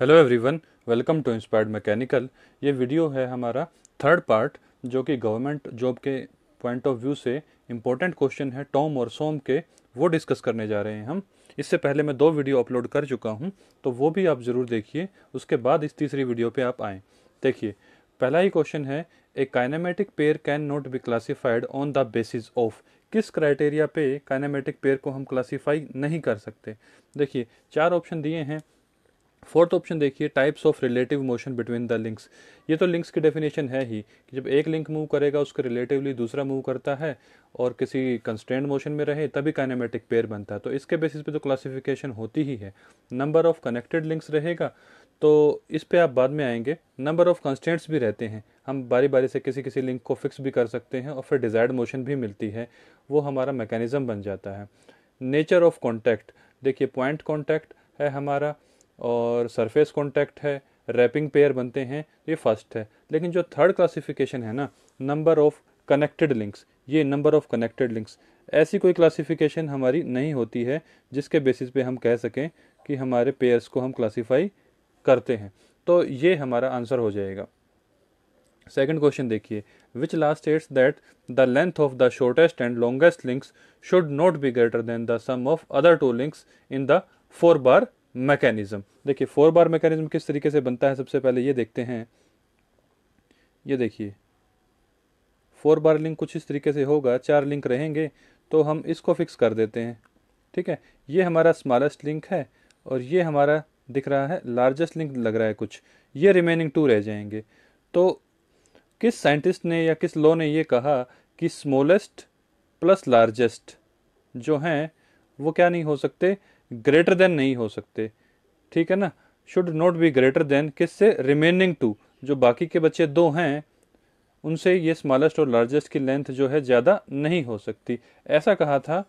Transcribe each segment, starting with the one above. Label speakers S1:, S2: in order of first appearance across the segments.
S1: Hello everyone welcome to inspired mechanical ये video है हमारा थर्ड पार्ट जो कि गवर्नमेंट जॉब के पॉइंट ऑफ व्यू से इम्पोर्टेंट क्वेश्चन है टॉम और सोम के वो डिस्कस करने जा रहे हैं हम इससे पहले मैं दो वीडियो अपलोड कर चुका हूँ तो वो भी आप ज़रूर देखिए उसके बाद इस तीसरी वीडियो पर आप आएँ देखिए पहला ही क्वेश्चन है a kinematic pair can not be classified on the basis of किस क्राइटेरिया पे काइनामेटिक पेयर को हम क्लासीफाई नहीं कर सकते देखिए चार ऑप्शन दिए हैं फोर्थ ऑप्शन देखिए types of relative motion between the links ये तो लिंक्स की डेफिनेशन है ही कि जब एक लिंक मूव करेगा उसके रिलेटिवली दूसरा मूव करता है और किसी कंस्टेंट मोशन में रहे तभी काइनेमेटिक पेयर बनता है तो इसके बेसिस पे तो क्लासिफिकेशन होती ही है नंबर ऑफ कनेक्टेड लिंक्स रहेगा तो इस पर आप बाद में आएंगे नंबर ऑफ कंस्टेंट्स भी रहते हैं हम बारी बारी से किसी किसी लिंक को फिक्स भी कर सकते हैं और फिर डिज़ायर्ड मोशन भी मिलती है वो हमारा मैकेनिज़्म बन जाता है नेचर ऑफ कॉन्टैक्ट देखिए पॉइंट कॉन्टैक्ट है हमारा और सरफेस कॉन्टैक्ट है रैपिंग पेयर बनते हैं तो ये फर्स्ट है लेकिन जो थर्ड क्लासिफिकेशन है ना नंबर ऑफ कनेक्टेड लिंक्स ये नंबर ऑफ कनेक्टेड लिंक्स ऐसी कोई क्लासिफिकेशन हमारी नहीं होती है जिसके बेसिस पे हम कह सकें कि हमारे पेयर्स को हम क्लासीफाई करते हैं तो ये हमारा आंसर हो जाएगा सेकंड क्वेश्चन देखिए which last states that the length of the shortest and longest links should not be greater than the sum of other two links in the four bar mechanism देखिए four bar mechanism किस तरीके से बनता है सबसे पहले ये देखते हैं ये देखिए फोर बार लिंक कुछ इस तरीके से होगा चार लिंक रहेंगे तो हम इसको फिक्स कर देते हैं ठीक है ये हमारा स्मॉलेस्ट लिंक है और ये हमारा दिख रहा है लार्जेस्ट लिंक लग रहा है कुछ ये रिमेनिंग टू रह जाएंगे तो किस साइंटिस्ट ने या किस लॉ ने ये कहा कि स्मॉलेस्ट प्लस लार्जेस्ट जो हैं वो क्या नहीं हो सकते ग्रेटर देन नहीं हो सकते ठीक है ना should not be greater than किससे रिमेनिंग टू जो बाकी के बच्चे दो हैं उनसे ये स्मॉलेस्ट और लार्जेस्ट की लेंथ जो है ज़्यादा नहीं हो सकती ऐसा कहा था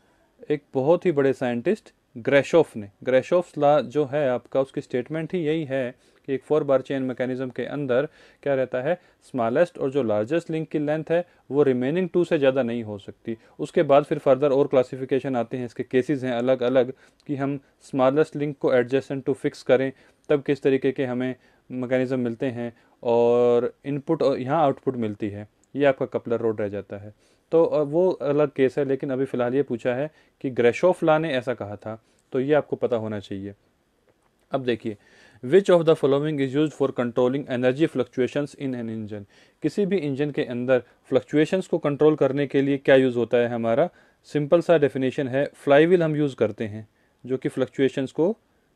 S1: एक बहुत ही बड़े साइंटिस्ट ग्रेशोफ ने ग्रेशोफ ला जो है आपका उसकी स्टेटमेंट ही यही है कि एक फोर बार चेन मैकेनिज्म के अंदर क्या रहता है स्मॉलेस्ट और जो लार्जेस्ट लिंक की लेंथ है वो रिमेनिंग टू से ज़्यादा नहीं हो सकती उसके बाद फिर फर्दर और क्लासिफिकेशन आते हैं इसके केसेस हैं अलग अलग कि हम स्मॉलेस्ट लिंक को एडजस्टेंट टू फिक्स करें तब किस तरीके के हमें मैकेनिज़्म मिलते हैं और इनपुट और यहाँ आउटपुट मिलती है ये आपका कपलर रोड रह जाता है तो वो अलग केस है लेकिन अभी फ़िलहाल ये पूछा है कि ग्रेशोफ ला ने ऐसा कहा था तो ये आपको पता होना चाहिए अब देखिए which of the following is used for controlling energy fluctuations in an engine किसी भी इंजन के अंदर फ्लक्चुएशंस को कंट्रोल करने के लिए क्या यूज़ होता है हमारा सिंपल सा डेफिनेशन है फ्लाई व्हील हम यूज़ करते हैं जो कि फ्लक्चुएशंस को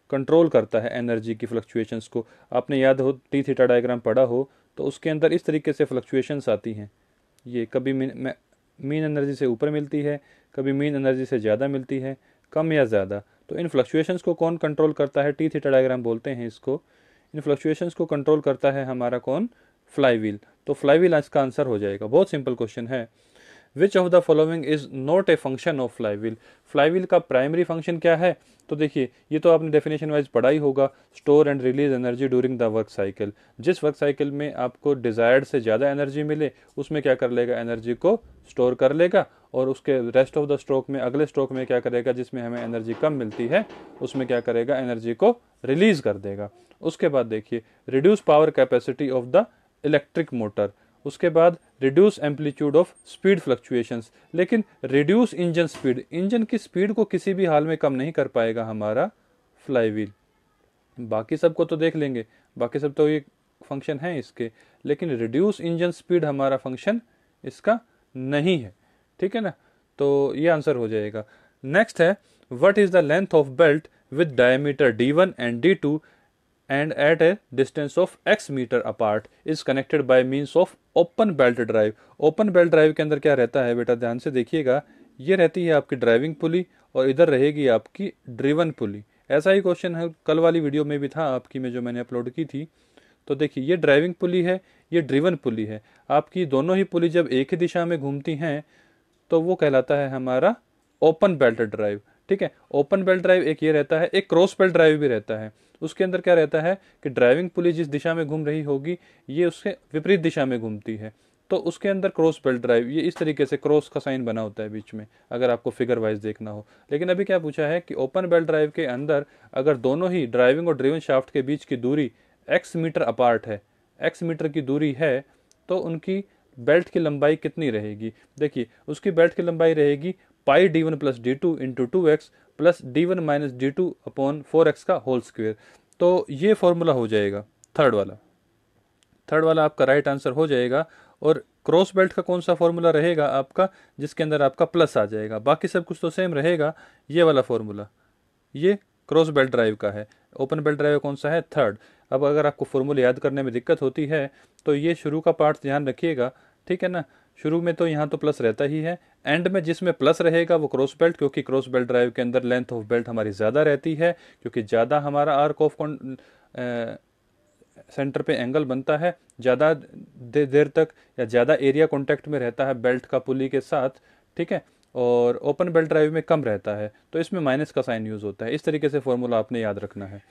S1: कंट्रोल करता है एनर्जी की फ्लक्चुएशंस को आपने याद हो टी थीटा डायग्राम पढ़ा हो तो उसके अंदर इस तरीके से फ्लक्चुएशंस आती हैं ये कभी मीन एनर्जी से ऊपर मिलती है कभी मीन एनर्जी से ज़्यादा मिलती है कम या ज़्यादा तो इन फ्लक्चुएशंस को कौन कंट्रोल करता है टी थीटा डायग्राम बोलते हैं इसको इन फ्लक्चुएशंस को कंट्रोल करता है हमारा कौन फ्लाई व्हील तो फ्लाई व्हील इसका आंसर हो जाएगा बहुत सिंपल क्वेश्चन है which of the following is not a function of flywheel flywheel का प्राइमरी फंक्शन क्या है तो देखिए ये तो आपने डेफिनेशन वाइज पढ़ा ही होगा store and release energy during the work cycle जिस वर्क साइकिल में आपको डिज़ायर्ड से ज़्यादा एनर्जी मिले उसमें क्या कर लेगा एनर्जी को स्टोर कर लेगा और उसके रेस्ट ऑफ द स्ट्रोक में अगले स्ट्रोक में क्या करेगा जिसमें हमें एनर्जी कम मिलती है उसमें क्या करेगा एनर्जी को रिलीज़ कर देगा उसके बाद देखिए reduce power capacity of the electric motor उसके बाद reduce amplitude of speed fluctuations लेकिन रिड्यूस इंजन स्पीड इंजन की स्पीड को किसी भी हाल में कम नहीं कर पाएगा हमारा फ्लाई व्हील बाकी सब को तो देख लेंगे बाकी सब तो ये फंक्शन है इसके लेकिन रिड्यूस इंजन स्पीड हमारा फंक्शन इसका नहीं है ठीक है ना तो ये आंसर हो जाएगा नेक्स्ट है what is the length of belt with diameter D one and D two and at a distance of X metre apart is connected by means of open belt drive open belt drive के अंदर क्या रहता है बेटा ध्यान से देखिएगा ये रहती है आपकी ड्राइविंग पुली और इधर रहेगी आपकी ड्रिवन पुली ऐसा ही क्वेश्चन है कल वाली वीडियो में भी था आपकी में जो मैंने अपलोड की थी तो देखिए ये ड्राइविंग पुली है ये ड्रिवन पुली है आपकी दोनों ही पुली जब एक ही दिशा में घूमती हैं तो वो कहलाता है हमारा ओपन बेल्ट ड्राइव ठीक है ओपन बेल्ट ड्राइव एक ये रहता है एक क्रॉस बेल्ट ड्राइव भी रहता है उसके अंदर क्या रहता है कि ड्राइविंग पुलिस जिस दिशा में घूम रही होगी ये उसके विपरीत दिशा में घूमती है तो उसके अंदर क्रॉस बेल्ट ड्राइव ये इस तरीके से क्रॉस का साइन बना होता है बीच में अगर आपको फिगर वाइज देखना हो लेकिन अभी क्या पूछा है कि ओपन बेल्ट ड्राइव के अंदर अगर दोनों ही ड्राइविंग और ड्रिवन शाफ्ट के बीच की दूरी एक्स मीटर अपार्ट है एक्स मीटर की दूरी है तो उनकी बेल्ट की लंबाई कितनी रहेगी देखिए उसकी बेल्ट की लंबाई रहेगी pi D one plus D two into two X plus D one minus D two upon four X का होल स्क्वेयर तो ये फॉर्मूला हो जाएगा थर्ड वाला थर्ड वाला आपका राइट right आंसर हो जाएगा और क्रॉस बेल्ट का कौन सा फॉर्मूला रहेगा आपका जिसके अंदर आपका प्लस आ जाएगा बाकी सब कुछ तो सेम रहेगा ये वाला फॉर्मूला ये क्रॉस बेल्ट ड्राइव का है ओपन बेल्ट ड्राइव कौन सा है थर्ड अब अगर आपको फॉर्मूला याद करने में दिक्कत होती है तो ये शुरू का पार्ट ध्यान रखिएगा ठीक है ना शुरू में तो यहाँ तो प्लस रहता ही है एंड में जिसमें प्लस रहेगा वो क्रॉस बेल्ट क्योंकि क्रॉस बेल्ट ड्राइव के अंदर लेंथ ऑफ बेल्ट हमारी ज़्यादा रहती है क्योंकि ज़्यादा हमारा आर्क ऑफ सेंटर पे एंगल बनता है ज़्यादा दे, देर तक या ज़्यादा एरिया कॉन्टैक्ट में रहता है बेल्ट का पुली के साथ ठीक है और ओपन बेल्ट ड्राइव में कम रहता है तो इसमें माइनस का साइन यूज़ होता है इस तरीके से फॉर्मूला आपने याद रखना है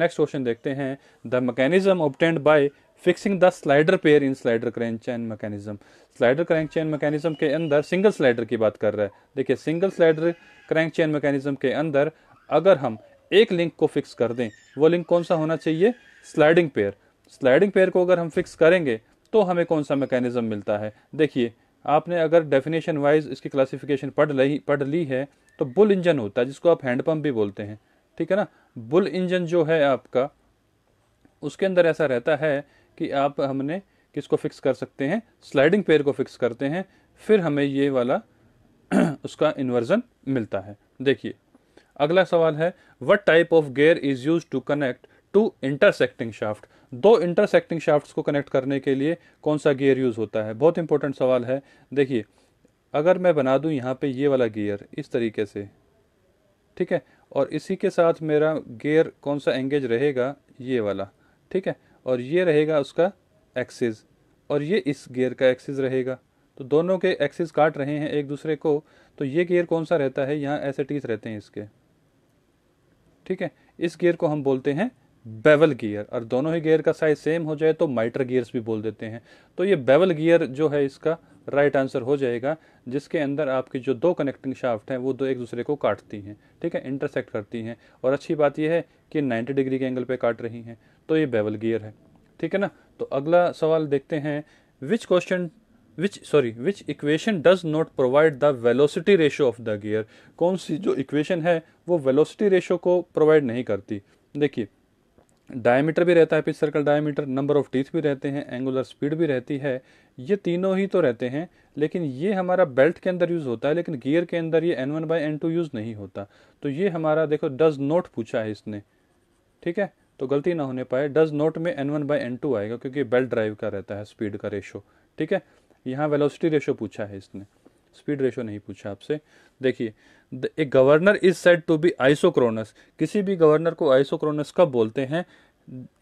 S1: नेक्स्ट क्वेश्चन देखते हैं the mechanism obtained by fixing the slider pair in slider crank chain mechanism slider crank chain mechanism के अंदर सिंगल स्लाइडर की बात कर रहा है देखिए single slider crank chain mechanism के अंदर अगर हम एक लिंक को फिक्स कर दें वो लिंक कौन सा होना चाहिए स्लाइडिंग पेयर स्लाइडिंग पेयर को अगर हम फिक्स करेंगे तो हमें कौन सा मैकेनिज्म मिलता है देखिए आपने अगर डेफिनेशन वाइज इसकी क्लासिफिकेशन पढ़ ली पढ़ ली है तो बुल इंजन होता है जिसको आप हैंडपम्प भी बोलते हैं ठीक है ना बुल इंजन जो है आपका उसके अंदर ऐसा रहता है कि आप हमने किसको फिक्स कर सकते हैं स्लाइडिंग पेयर को फिक्स करते हैं फिर हमें ये वाला उसका इन्वर्जन मिलता है देखिए अगला सवाल है what type of gear is use to connect to intersecting shaft दो इंटरसेक्टिंग शाफ्ट को कनेक्ट करने के लिए कौन सा गियर यूज होता है बहुत इंपॉर्टेंट सवाल है देखिए अगर मैं बना दूं यहाँ पे ये वाला गियर इस तरीके से ठीक है और इसी के साथ मेरा गियर कौन सा एंगेज रहेगा ये वाला ठीक है और ये रहेगा उसका एक्सिस और ये इस गियर का एक्सिस रहेगा तो दोनों के एक्सिस काट रहे हैं एक दूसरे को तो ये गियर कौन सा रहता है यहाँ एसेटीज रहते हैं इसके ठीक है इस गियर को हम बोलते हैं बेवल गियर और दोनों ही गियर का साइज सेम हो जाए तो माइटर गियर्स भी बोल देते हैं तो ये बेवल गियर जो है इसका राइट आंसर हो जाएगा जिसके अंदर आपकी जो दो कनेक्टिंग शाफ्ट हैं वो दो एक दूसरे को काटती हैं ठीक है इंटरसेक्ट करती हैं और अच्छी बात यह है कि 90 डिग्री के एंगल पे काट रही हैं तो ये बेवल गियर है ठीक है ना तो अगला सवाल देखते हैं which question which sorry which equation does not provide the velocity ratio of the gear कौन सी जो इक्वेशन है वो वेलोसिटी रेशो को प्रोवाइड नहीं करती देखिए डायमीटर भी रहता है pitch circle diameter number of teeth भी रहते हैं एंगुलर स्पीड भी रहती है ये तीनों ही तो रहते हैं लेकिन ये हमारा बेल्ट के अंदर यूज़ होता है लेकिन गियर के अंदर ये N one by N two use नहीं होता तो ये हमारा देखो डज नोट पूछा है इसने ठीक है तो गलती ना होने पाए डज नोट में N one by N two आएगा क्योंकि बेल्ट ड्राइव का रहता है स्पीड का रेशो ठीक है यहाँ वेलोसिटी रेशो पूछा है इसने स्पीड रेशो नहीं पूछा आपसे देखिए a governor is said to be isochronous किसी भी गवर्नर को आइसोक्रोनस कब बोलते हैं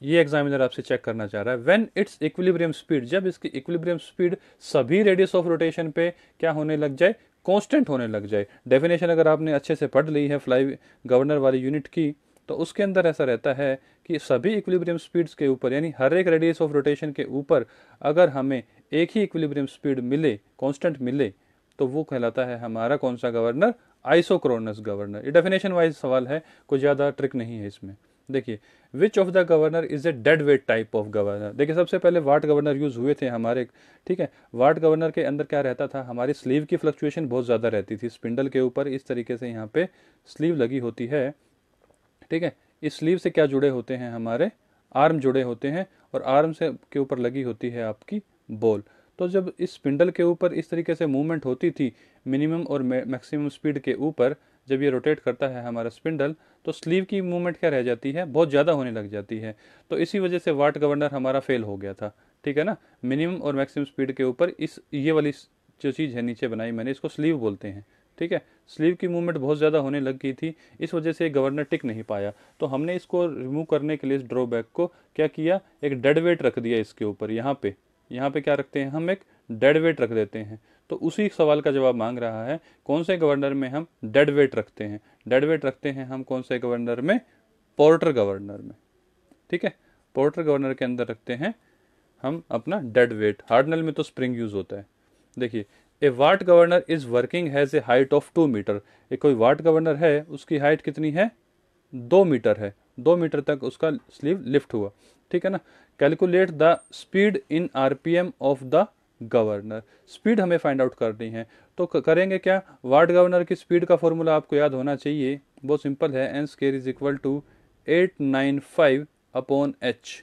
S1: ये एग्जामिनर आपसे चेक करना चाह रहा है व्हेन इट्स इक्विलिब्रियम स्पीड जब इसकी इक्विलिब्रियम स्पीड सभी रेडियस ऑफ रोटेशन पे क्या होने लग जाए कांस्टेंट होने लग जाए डेफिनेशन अगर आपने अच्छे से पढ़ ली है फ्लाई गवर्नर वाली यूनिट की तो उसके अंदर ऐसा रहता है कि सभी इक्विलिब्रियम स्पीड्स के ऊपर यानी हर एक रेडियस ऑफ रोटेशन के ऊपर अगर हमें एक ही इक्विलिब्रियम स्पीड मिले कांस्टेंट मिले तो वो कहलाता है हमारा कौन सा गवर्नर आइसोक्रोनस गवर्नर ये डेफिनेशन वाइज सवाल है कोई ज़्यादा ट्रिक नहीं है इसमें देखिए which of the governor is a dead weight type of governor देखिए सबसे पहले वार्ड गवर्नर यूज़ हुए थे हमारे ठीक है वार्ड गवर्नर के अंदर क्या रहता था हमारी स्लीव की फ्लक्चुएशन बहुत ज़्यादा रहती थी स्पिंडल के ऊपर इस तरीके से यहाँ पे स्लीव लगी होती है ठीक है इस स्लीव से क्या जुड़े होते हैं हमारे आर्म जुड़े होते हैं और आर्म से के ऊपर लगी होती है आपकी बॉल तो जब इस स्पिंडल के ऊपर इस तरीके से मूवमेंट होती थी मिनिमम और मैक्सिमम स्पीड के ऊपर जब ये रोटेट करता है हमारा स्पिंडल तो स्लीव की मूवमेंट क्या रह जाती है बहुत ज़्यादा होने लग जाती है तो इसी वजह से वाट गवर्नर हमारा फेल हो गया था ठीक है ना मिनिमम और मैक्सिमम स्पीड के ऊपर इस ये वाली जो चीज़ है नीचे बनाई मैंने इसको स्लीव बोलते हैं ठीक है स्लीव की मूवमेंट बहुत ज़्यादा होने लग गई थी इस वजह से गवर्नर टिक नहीं पाया तो हमने इसको रिमूव करने के लिए इस ड्रॉबैक को क्या किया एक डेड वेट रख दिया इसके ऊपर यहाँ पे यहाँ पे क्या रखते हैं हम एक डेड वेट रख देते हैं तो उसी सवाल का जवाब मांग रहा है कौन से गवर्नर में हम डेड वेट रखते हैं डेड वेट रखते हैं हम कौन से गवर्नर में पोर्टर गवर्नर में ठीक है पोर्टर गवर्नर के अंदर रखते हैं हम अपना डेड वेट हार्डनल में तो स्प्रिंग यूज होता है देखिए a watt governor is working has a height of two metre एक कोई वाट गवर्नर है उसकी हाइट कितनी है दो मीटर है दो मीटर तक उसका स्लीव लिफ्ट हुआ ठीक है ना calculate the speed in R P M of the governor speed हमें फाइंड आउट करनी है तो करेंगे क्या वार्ड गवर्नर की स्पीड का फॉर्मूला आपको याद होना चाहिए बहुत सिंपल है N square is equal to eight nine five upon H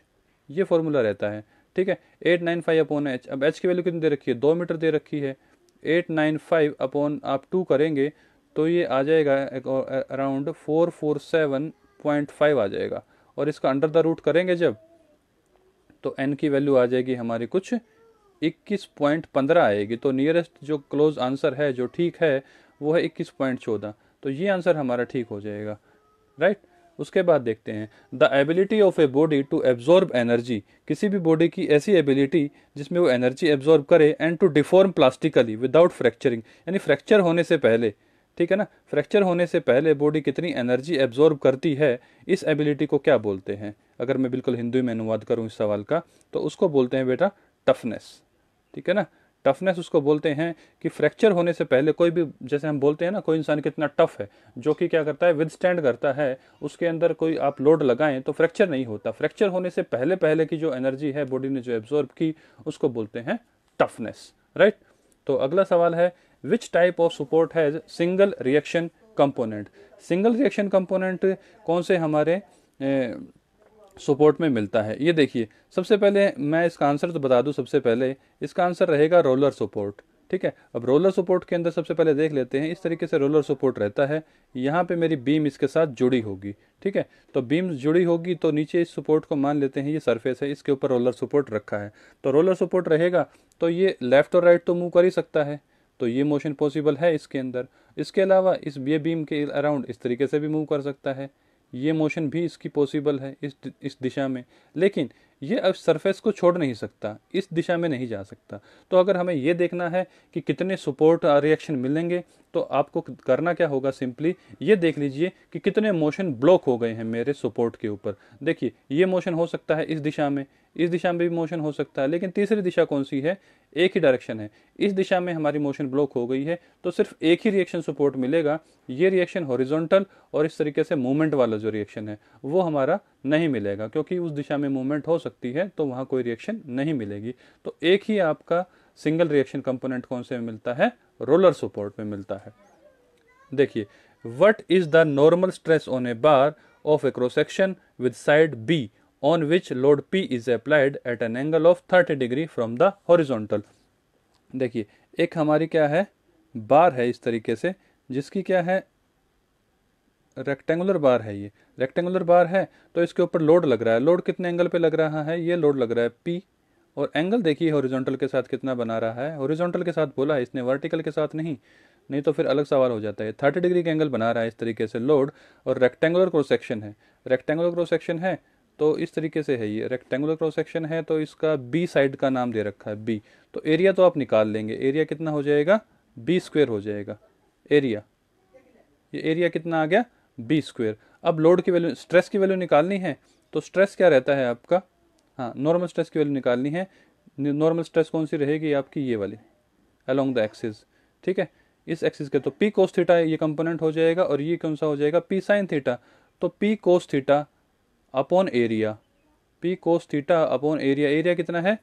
S1: ये फॉर्मूला रहता है ठीक है eight nine five upon H अब एच की वैल्यू कितनी दे रखी है दो मीटर दे रखी है एट नाइन फाइव अपॉन आप टू करेंगे तो ये आ जाएगा around four four seven point five आ जाएगा और इसका अंडर द रूट करेंगे जब तो एन की वैल्यू आ जाएगी हमारी कुछ इक्कीस पॉइंट पंद्रह आएगी तो नियरेस्ट जो क्लोज आंसर है जो ठीक है वो है इक्कीस पॉइंट चौदह तो ये आंसर हमारा ठीक हो जाएगा राइट उसके बाद देखते हैं the ability of a body to absorb energy किसी भी बॉडी की ऐसी एबिलिटी जिसमें वो एनर्जी एब्जॉर्ब करे and to deform plastically without fracturing यानी फ्रैक्चर होने से पहले ठीक है ना फ्रैक्चर होने से पहले बॉडी कितनी एनर्जी एब्जॉर्ब करती है इस एबिलिटी को क्या बोलते हैं अगर मैं बिल्कुल हिंदी में अनुवाद करूँ इस सवाल का तो उसको बोलते हैं बेटा टफनेस ठीक है ना टफनेस उसको बोलते हैं कि फ्रैक्चर होने से पहले कोई भी जैसे हम बोलते हैं ना कोई इंसान कितना टफ है जो कि क्या करता है विद स्टैंड करता है उसके अंदर कोई आप लोड लगाएं तो फ्रैक्चर नहीं होता फ्रैक्चर होने से पहले पहले की जो एनर्जी है बॉडी ने जो एब्जॉर्ब की उसको बोलते हैं टफनेस राइट तो अगला सवाल है which type of support has single reaction component single reaction component कौन से हमारे ए, सपोर्ट में मिलता है ये देखिए सबसे पहले मैं इसका आंसर तो बता दूं सबसे पहले इसका आंसर रहेगा रोलर सपोर्ट ठीक है अब रोलर सपोर्ट के अंदर सबसे पहले देख लेते हैं इस तरीके से रोलर सपोर्ट रहता है यहाँ पे मेरी बीम इसके साथ जुड़ी होगी ठीक है तो बीम जुड़ी होगी तो नीचे इस सपोर्ट को मान लेते हैं ये सरफेस है इसके ऊपर रोलर सपोर्ट रखा है तो रोलर सपोर्ट रहेगा तो ये लेफ्ट और राइट तो मूव कर ही सकता है तो ये मोशन पॉसिबल है इसके अंदर इसके अलावा इस ये बीम के अराउंड इस तरीके से भी मूव कर सकता है ये मोशन भी इसकी पॉसिबल है इस इस दिशा में लेकिन ये अब सरफेस को छोड़ नहीं सकता इस दिशा में नहीं जा सकता तो अगर हमें ये देखना है कि कितने सपोर्ट रिएक्शन मिलेंगे तो आपको करना क्या होगा सिंपली ये देख लीजिए कि कितने मोशन ब्लॉक हो गए हैं मेरे सपोर्ट के ऊपर देखिए ये मोशन हो सकता है इस दिशा में इस दिशा में भी मोशन हो सकता है लेकिन तीसरी दिशा कौन सी है एक ही डायरेक्शन है इस दिशा में हमारी मोशन ब्लॉक हो गई है तो सिर्फ एक ही रिएक्शन सपोर्ट मिलेगा ये रिएक्शन हॉरिजॉन्टल और इस तरीके से मूवमेंट वाला जो रिएक्शन है वो हमारा नहीं मिलेगा क्योंकि उस दिशा में मूवमेंट हो सकती है तो वहाँ कोई रिएक्शन नहीं मिलेगी तो एक ही आपका सिंगल रिएक्शन कंपोनेंट कौन से में मिलता है रोलर सपोर्ट में मिलता है देखिए what is the normal stress on a bar of a cross section with side B on which load P is applied at an angle of thirty degree from the horizontal देखिए एक हमारी क्या है बार है इस तरीके से जिसकी क्या है रेक्टेंगुलर बार है ये रेक्टेंगुलर बार है तो इसके ऊपर लोड लग रहा है लोड कितने एंगल पे लग रहा है ये लोड लग रहा है पी और एंगल देखिए हॉरिजॉन्टल के साथ कितना बना रहा है हॉरिजॉन्टल के साथ बोला है इसने वर्टिकल के साथ नहीं नहीं तो फिर अलग सवाल हो जाता है थर्टी डिग्री का एंगल बना रहा है इस तरीके से लोड और रेक्टेंगुलर क्रॉस सेक्शन है रेक्टेंगुलर क्रॉस सेक्शन है तो इस तरीके से है ये रेक्टेंगुलर क्रॉस सेक्शन है तो इसका बी साइड का नाम दे रखा है बी तो एरिया तो आप निकाल लेंगे एरिया कितना हो जाएगा बी स्क्वेयर हो जाएगा एरिया ये एरिया कितना आ गया बी स्क्वेयर अब लोड की वैल्यू स्ट्रेस की वैल्यू निकालनी है तो स्ट्रेस क्या रहता है आपका हाँ नॉर्मल स्ट्रेस की वैल्यू निकालनी है नॉर्मल स्ट्रेस कौन सी रहेगी आपकी ये वाली अलोंग द एक्सिस ठीक है इस एक्सिस के तो पी कोस थीटा ये कंपोनेंट हो जाएगा और ये कौन सा हो जाएगा पी साइन थीटा तो P cos theta upon area P cos theta upon area area कितना है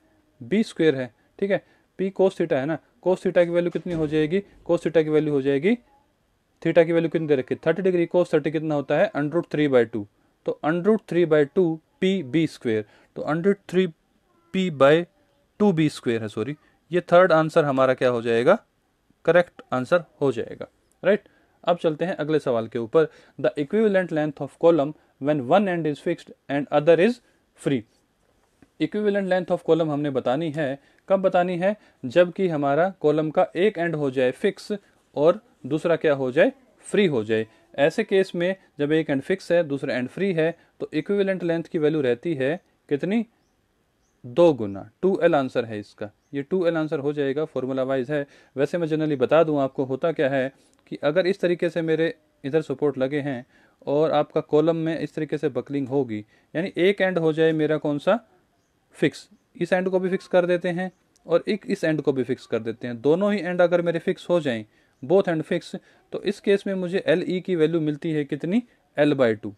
S1: बी स्क्वेयर है ठीक है पी कोस थीटा है ना कोस थीटा की वैल्यू कितनी हो जाएगी कोस थीटा की वैल्यू हो जाएगी थीटा की वैल्यू कितनी दे रखी थर्टी डिग्री कोस थर्टी कितना होता है अंडरूट थ्री बाई टू तो under root three by two P B square तो under three P by two B square है सॉरी ये थर्ड आंसर हमारा क्या हो जाएगा करेक्ट आंसर हो जाएगा राइट right? अब चलते हैं अगले सवाल के ऊपर the equivalent length of column when one end is fixed and other is free equivalent length of column हमने बतानी है कब बतानी है जबकि हमारा कॉलम का एक एंड हो जाए फिक्स और दूसरा क्या हो जाए फ्री हो जाए ऐसे केस में जब एक एंड फिक्स है दूसरा एंड फ्री है तो इक्विवेलेंट लेंथ की वैल्यू रहती है कितनी दो गुना टू एल आंसर है इसका ये टू एल आंसर हो जाएगा फॉर्मूला वाइज है वैसे मैं जनरली बता दूं आपको होता क्या है कि अगर इस तरीके से मेरे इधर सपोर्ट लगे हैं और आपका कॉलम में इस तरीके से बकलिंग होगी यानी एक एंड हो जाए मेरा कौन सा फिक्स इस एंड को भी फिक्स कर देते हैं और एक इस एंड को भी फिक्स कर देते हैं दोनों ही एंड अगर मेरे फिक्स हो जाएं बोथ एंड फिक्स तो इस केस में मुझे एल ई e की वैल्यू मिलती है कितनी एल बाई टू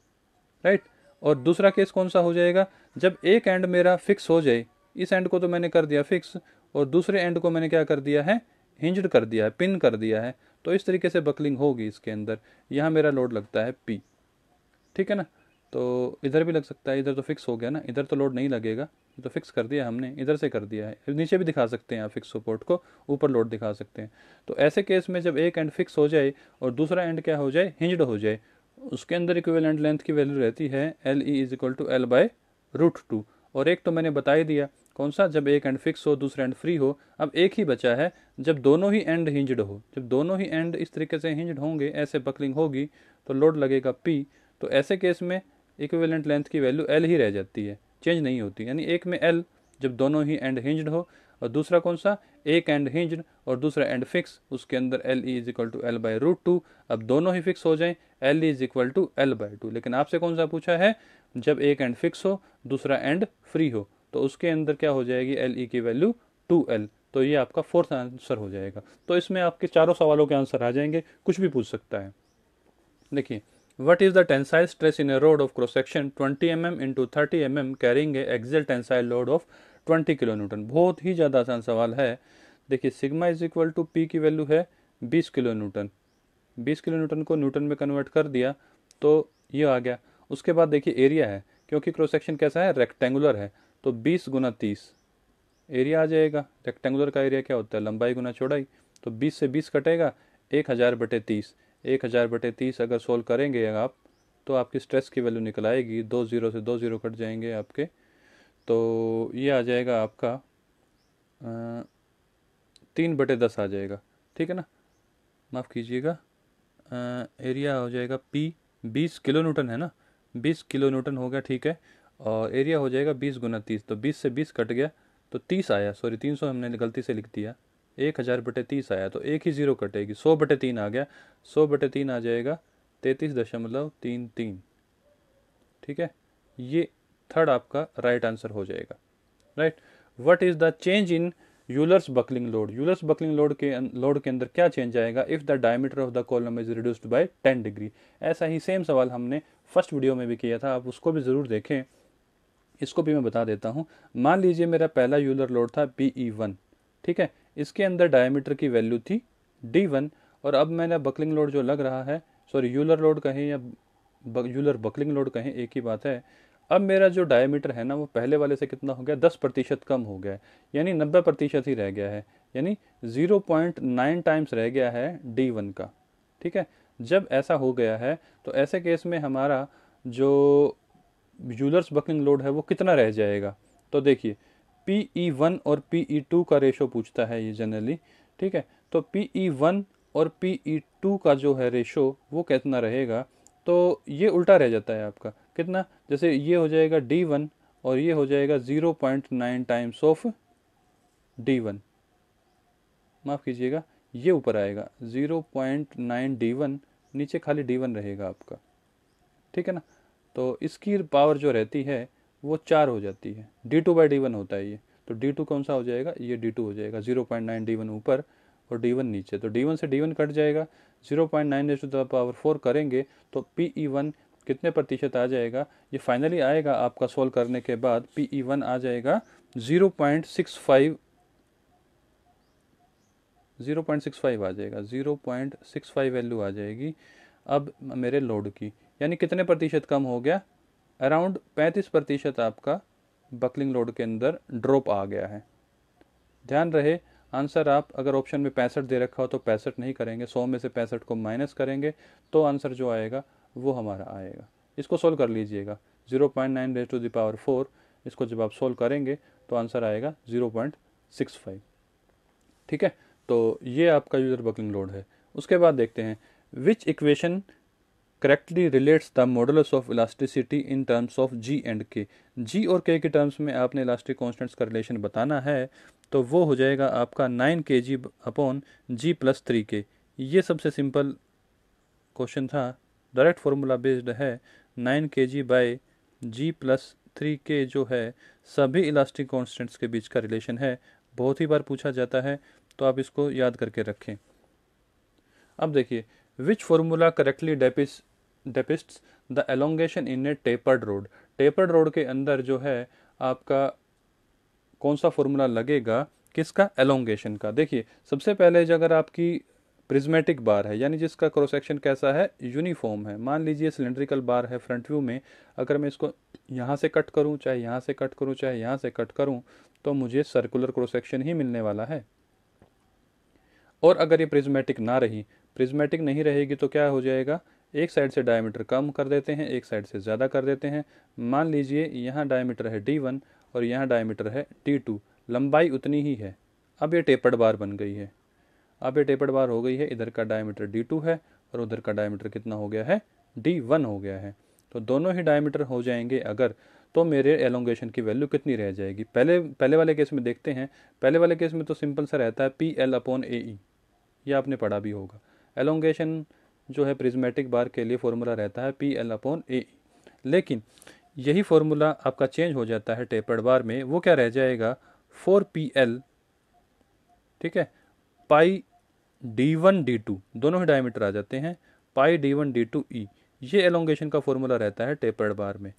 S1: राइट और दूसरा केस कौन सा हो जाएगा जब एक एंड मेरा फिक्स हो जाए इस एंड को तो मैंने कर दिया फिक्स और दूसरे एंड को मैंने क्या कर दिया है हिंजड कर दिया है पिन कर दिया है तो इस तरीके से बकलिंग होगी इसके अंदर यहाँ मेरा लोड लगता है पी ठीक है ना तो इधर भी लग सकता है इधर तो फिक्स हो गया ना इधर तो लोड नहीं लगेगा तो फिक्स कर दिया हमने इधर से कर दिया है नीचे भी दिखा सकते हैं आप फिक्स सपोर्ट को ऊपर लोड दिखा सकते हैं तो ऐसे केस में जब एक एंड फिक्स हो जाए और दूसरा एंड क्या हो जाए हिंजड हो जाए उसके अंदर इक्विवेलेंट लेंथ की वैल्यू रहती है L E is equal to L by root two और एक तो मैंने बता ही दिया कौन सा जब एक एंड फिक्स हो दूसरा एंड फ्री हो अब एक ही बचा है जब दोनों ही एंड हिंजड हो जब दोनों ही एंड इस तरीके से हिंजड होंगे ऐसे बकलिंग होगी तो लोड लगेगा पी तो ऐसे केस में इक्विवेलेंट लेंथ की वैल्यू एल ही रह जाती है चेंज नहीं होती यानी एक में एल जब दोनों ही एंड हिंज्ड हो और दूसरा कौन सा एक एंड हिंज्ड और दूसरा एंड फिक्स उसके अंदर L E is equal to L by root two अब दोनों ही फिक्स हो जाएं L E is equal to L by two लेकिन आपसे कौन सा पूछा है जब एक एंड फिक्स हो दूसरा एंड फ्री हो तो उसके अंदर क्या हो जाएगी एल ई e की वैल्यू टू एल तो ये आपका फोर्थ आंसर हो जाएगा तो इसमें आपके चारों सवालों के आंसर आ जाएंगे कुछ भी पूछ सकता है देखिए What is the tensile stress in a rod of cross section 20 mm into 30 mm carrying a axial tensile load of 20 kilo newton बहुत ही ज़्यादा आसान सवाल है देखिए sigma is equal to P की वैल्यू है 20 किलो न्यूटन 20 किलो न्यूटन को न्यूटन में कन्वर्ट कर दिया तो ये आ गया उसके बाद देखिए एरिया है क्योंकि क्रॉस सेक्शन कैसा है रेक्टेंगुलर है तो 20 गुना तीस एरिया आ जाएगा रेक्टेंगुलर का एरिया क्या होता है लंबाई गुना चौड़ाई तो 20 से 20 कटेगा एक हज़ार बटे तीस एक हज़ार बटे तीस अगर सोल्व करेंगे आप तो आपकी स्ट्रेस की वैल्यू निकल आएगी दो ज़ीरो से दो ज़ीरो कट जाएंगे आपके तो ये आ जाएगा आपका आ, तीन बटे दस आ जाएगा ठीक है ना माफ़ कीजिएगा एरिया हो जाएगा पी बीस किलो न्यूटन है ना बीस किलो न्यूटन हो गया ठीक है और एरिया हो जाएगा बीस गुना तीस तो बीस से बीस कट गया तो तीस आया सॉरी तीन सौ हमने गलती से लिख दिया एक हज़ार बटे तीस आया तो एक ही ज़ीरो कटेगी सौ बटे तीन आ गया सौ बटे तीन आ जाएगा तैतीस दशमलव तीन तीन ठीक है ये थर्ड आपका राइट आंसर हो जाएगा right what is the change in Euler's buckling load Euler's buckling load के लोड अं-, के अंदर क्या चेंज आएगा if the diameter of the column is reduced by ten degree ऐसा ही सेम सवाल हमने फर्स्ट वीडियो में भी किया था आप उसको भी ज़रूर देखें इसको भी मैं बता देता हूँ मान लीजिए मेरा पहला यूलर लोड था बी ई वन ठीक है इसके अंदर डायमीटर की वैल्यू थी डी वन और अब मैंने बकलिंग लोड जो लग रहा है सॉरी यूलर लोड कहें या बक, यूलर बकलिंग लोड कहें एक ही बात है अब मेरा जो डायमीटर है ना वो पहले वाले से कितना हो गया दस प्रतिशत कम हो गया है यानी नब्बे प्रतिशत ही रह गया है यानी ज़ीरो पॉइंट नाइन टाइम्स रह गया है डी वन का ठीक है जब ऐसा हो गया है तो ऐसे केस में हमारा जो यूलर्स बकलिंग लोड है वो कितना रह जाएगा तो देखिए पी ई वन और पी ई टू का रेशो पूछता है ये जनरली ठीक है तो पी ई वन और पी ई टू का जो है रेशो वो कितना रहेगा तो ये उल्टा रह जाता है आपका कितना जैसे ये हो जाएगा डी वन और ये हो जाएगा zero point nine times of D one माफ़ कीजिएगा ये ऊपर आएगा zero point nine D one नीचे खाली डी वन रहेगा आपका ठीक है ना तो इसकी पावर जो रहती है वो चार हो जाती है D two by D one होता है ये तो डी टू कौन सा हो जाएगा ये डी टू हो जाएगा zero point nine D one ऊपर और डी वन नीचे तो डी वन से डी वन कट जाएगा zero point nine H to the power four करेंगे तो पी ई वन कितने प्रतिशत आ जाएगा ये फाइनली आएगा आपका सोल्व करने के बाद पी ई वन आ जाएगा zero point six five zero point six five आ जाएगा zero point six five value आ जाएगी अब मेरे लोड की यानी कितने प्रतिशत कम हो गया अराउंड 35 प्रतिशत आपका बकलिंग लोड के अंदर ड्रॉप आ गया है ध्यान रहे आंसर आप अगर ऑप्शन में पैंसठ दे रखा हो तो पैंसठ नहीं करेंगे सौ में से पैंसठ को माइनस करेंगे तो आंसर जो आएगा वो हमारा आएगा इसको सोल्व कर लीजिएगा zero point nine raise to the power four इसको जब आप सोल्व करेंगे तो आंसर आएगा ज़ीरो पॉइंट सिक्स फाइव ठीक है तो ये आपका यूज़र बकलिंग लोड है उसके बाद देखते हैं which equation correctly relates the models of elasticity in terms of G and K G और के के टर्म्स में आपने इलास्टिक कॉन्स्टेंट्स का रिलेशन बताना है तो वो हो जाएगा आपका nine K G upon G plus three K ये सबसे सिंपल क्वेश्चन था डायरेक्ट फार्मूला बेस्ड है nine K G by G plus three K जो है सभी इलास्टिक कॉन्स्टेंट्स के बीच का रिलेशन है बहुत ही बार पूछा जाता है तो आप इसको याद करके रखें अब देखिए which formula correctly depicts depicts the elongation in a tapered rod tapered rod के अंदर जो है आपका कौन सा फॉर्मूला लगेगा किसका एलोंगेशन का देखिए सबसे पहले जो अगर आपकी प्रिज्मेटिक बार है यानी जिसका क्रॉस सेक्शन कैसा है यूनिफॉर्म है मान लीजिए सिलेंड्रिकल बार है फ्रंट व्यू में अगर मैं इसको यहाँ से कट करूँ चाहे यहाँ से कट करूँ चाहे यहाँ से कट करूँ तो मुझे सर्कुलर क्रॉस सेक्शन ही मिलने वाला है और अगर ये प्रिज्मेटिक ना रही प्रिज्मेटिक नहीं रहेगी तो क्या हो जाएगा एक साइड से डायमीटर कम कर देते हैं एक साइड से ज़्यादा कर देते हैं मान लीजिए यहाँ डायमीटर है डी वन और यहाँ डायमीटर है डी टू लंबाई उतनी ही है अब ये टेपर्ड बार बन गई है अब ये टेपर्ड बार हो गई है इधर का डायमीटर डी टू है और उधर का डायमीटर कितना हो गया है डी वन हो गया है तो दोनों ही डायमीटर हो जाएंगे अगर तो मेरे एलोंगेशन की वैल्यू कितनी रह जाएगी पहले पहले वाले केस में देखते हैं पहले वाले केस में तो सिंपल सा रहता है P L upon A E यह आपने पढ़ा भी होगा एलोंगेशन जो है प्रिज्मेटिक बार के लिए फॉर्मूला रहता है पी एल अपॉन ए लेकिन यही फॉर्मूला आपका चेंज हो जाता है टेपर्ड बार में वो क्या रह जाएगा फोर पी एल ठीक है pi D one D two दोनों ही डायमीटर आ जाते हैं pi D one D two E ये एलोंगेशन का फॉर्मूला रहता है टेपर्ड बार में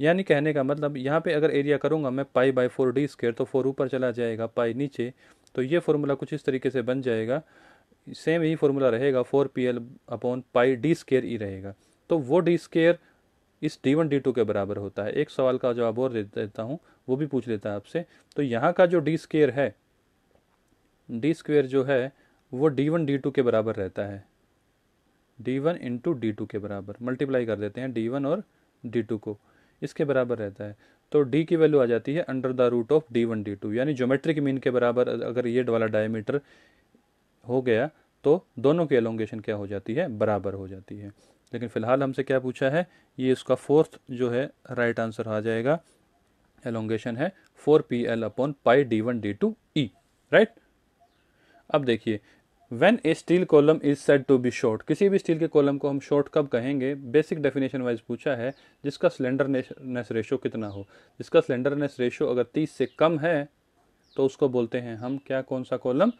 S1: यानी कहने का मतलब यहाँ पे अगर एरिया करूँगा मैं pi by four D square तो फोर ऊपर चला जाएगा पाई नीचे तो ये फॉर्मूला कुछ इस तरीके से बन जाएगा सेम यही फॉर्मूला रहेगा four P L upon pi D square E रहेगा तो वो डी स्केयर इस डी वन डी टू के बराबर होता है एक सवाल का जवाब और दे देता हूँ वो भी पूछ लेता है आपसे तो यहाँ का जो डी स्केयर है डी स्क्वेयर जो है वो डी वन डी टू के बराबर रहता है D one into D two के बराबर मल्टीप्लाई कर देते हैं डी वन और डी टू को इसके बराबर रहता है तो डी की वैल्यू आ जाती है under the root of D one D two यानी ज्योमेट्रिक मीन के बराबर अगर ये वाला डायमीटर हो गया तो दोनों की एलोंगेशन क्या हो जाती है बराबर हो जाती है लेकिन फ़िलहाल हमसे क्या पूछा है ये इसका फोर्थ जो है राइट आंसर आ जाएगा एलोंगेशन है four P L upon pi D one D two E right अब देखिए when a steel column is said to be short किसी भी स्टील के कॉलम को हम शॉर्ट कब कहेंगे बेसिक डेफिनेशन वाइज पूछा है जिसका स्लेंडरनेस रेशो कितना हो जिसका स्लेंडरनेस रेशो अगर 30 से कम है तो उसको बोलते हैं हम क्या कौन सा कॉलम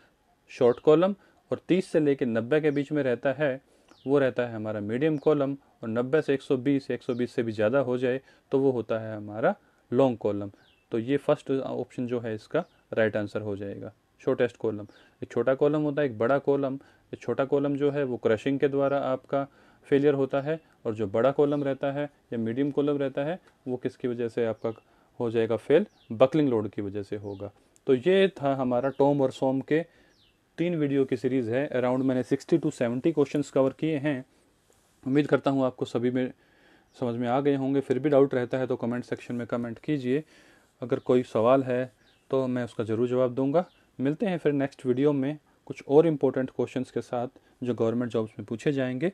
S1: शॉर्ट कॉलम और 30 से लेकर 90 के बीच में रहता है वो रहता है हमारा मीडियम कॉलम और 90 से 120 120 से भी ज़्यादा हो जाए तो वो होता है हमारा लॉन्ग कॉलम तो ये फर्स्ट ऑप्शन जो है इसका राइट right आंसर हो जाएगा शॉर्टेस्ट कॉलम एक छोटा कॉलम होता है एक बड़ा कॉलम एक छोटा कॉलम जो है वो क्रशिंग के द्वारा आपका फेलियर होता है और जो बड़ा कॉलम रहता है या मीडियम कॉलम रहता है वो किसकी वजह से आपका हो जाएगा फेल बकलिंग लोड की वजह से होगा तो ये था हमारा टॉम और सोम के तीन वीडियो की सीरीज़ है अराउंड मैंने sixty to seventy question cover किए हैं उम्मीद करता हूँ आपको सभी में समझ में आ गए होंगे फिर भी डाउट रहता है तो कमेंट सेक्शन में कमेंट कीजिए अगर कोई सवाल है तो मैं उसका ज़रूर जवाब दूंगा मिलते हैं फिर नेक्स्ट वीडियो में कुछ और इम्पोर्टेंट क्वेश्चंस के साथ जो गवर्नमेंट जॉब्स में पूछे जाएंगे